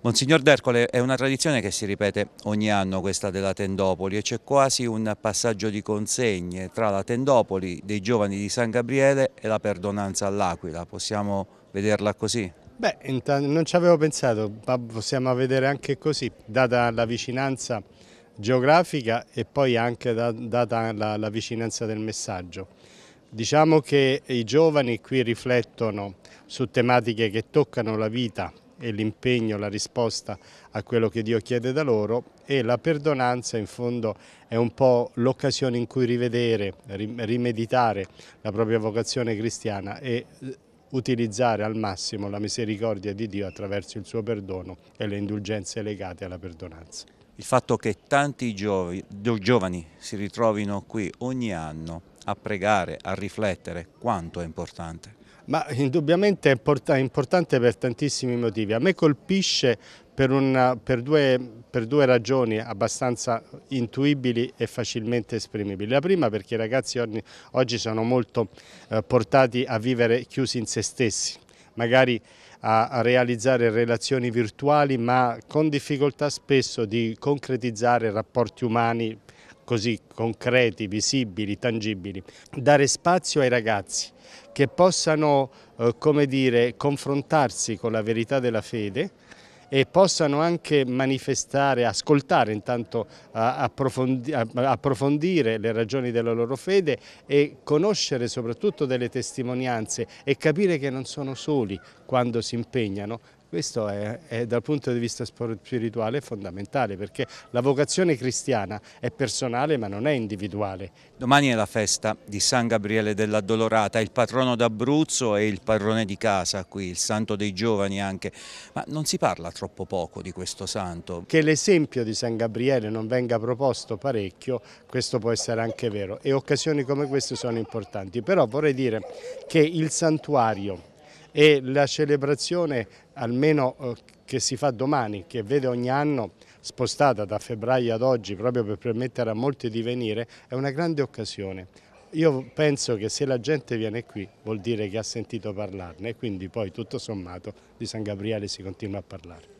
Monsignor D'Ercole, è una tradizione che si ripete ogni anno questa della Tendopoli e c'è quasi un passaggio di consegne tra la Tendopoli dei giovani di San Gabriele e la perdonanza all'Aquila, possiamo vederla così? Beh, non ci avevo pensato, ma possiamo vedere anche così, data la vicinanza geografica e poi anche da, data la, la vicinanza del messaggio. Diciamo che i giovani qui riflettono su tematiche che toccano la vita e l'impegno, la risposta a quello che Dio chiede da loro e la perdonanza in fondo è un po' l'occasione in cui rivedere, rimeditare la propria vocazione cristiana e eh, utilizzare al massimo la misericordia di Dio attraverso il suo perdono e le indulgenze legate alla perdonanza. Il fatto che tanti giovani si ritrovino qui ogni anno a pregare, a riflettere, quanto è importante? ma indubbiamente è importante per tantissimi motivi. A me colpisce per, una, per, due, per, due, ragioni abbastanza intuibili e facilmente esprimibili. La prima perché i ragazzi oggi, oggi sono molto eh, portati a vivere chiusi in se stessi, magari a, a realizzare relazioni virtuali ma con difficoltà spesso di concretizzare rapporti umani così concreti, visibili, tangibili. Dare spazio ai ragazzi che possano, eh, come dire, confrontarsi con la verità della fede e possano anche manifestare, ascoltare intanto, approfondire le ragioni della loro fede e conoscere soprattutto delle testimonianze e capire che non sono soli quando si impegnano questo è, è, dal punto di vista spirituale fondamentale perché la vocazione cristiana è personale ma non è individuale. Domani è la festa di San Gabriele dell'Addolorata, il patrono d'Abruzzo e il padrone di casa qui, il santo dei giovani anche, ma non si parla troppo poco di questo santo. Che l'esempio di San Gabriele non venga proposto parecchio, questo può essere anche vero e occasioni come queste sono importanti, però vorrei dire che il santuario e la celebrazione almeno eh, che si fa domani, che vede ogni anno spostata da febbraio ad oggi proprio per permettere a molti di venire, è una grande occasione. Io penso che se la gente viene qui vuol dire che ha sentito parlarne e quindi poi tutto sommato di San Gabriele si continua a parlare.